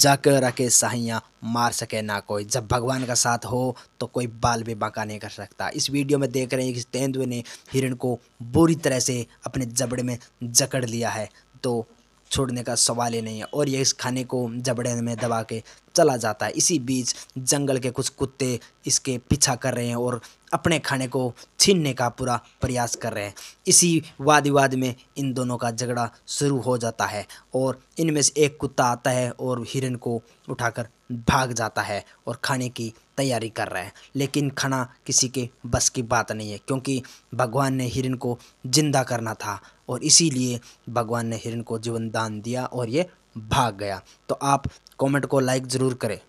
जक रखे सहियाँ मार सके ना कोई जब भगवान का साथ हो तो कोई बाल भी बांका नहीं कर सकता इस वीडियो में देख रहे हैं कि तेंदुए ने हिरण को बुरी तरह से अपने जबड़े में जकड़ लिया है तो छोड़ने का सवाल ही नहीं है और ये इस खाने को जबड़े में दबा के चला जाता है इसी बीच जंगल के कुछ कुत्ते इसके पीछा कर रहे हैं और अपने खाने को छीनने का पूरा प्रयास कर रहे हैं इसी वाद विवाद में इन दोनों का झगड़ा शुरू हो जाता है और इनमें से एक कुत्ता आता है और हिरन को उठाकर भाग जाता है और खाने की तैयारी कर रहे हैं लेकिन खाना किसी के बस की बात नहीं है क्योंकि भगवान ने हिरण को जिंदा करना था और इसीलिए भगवान ने हिरण को जीवन दान दिया और ये भाग गया तो आप कमेंट को लाइक ज़रूर करें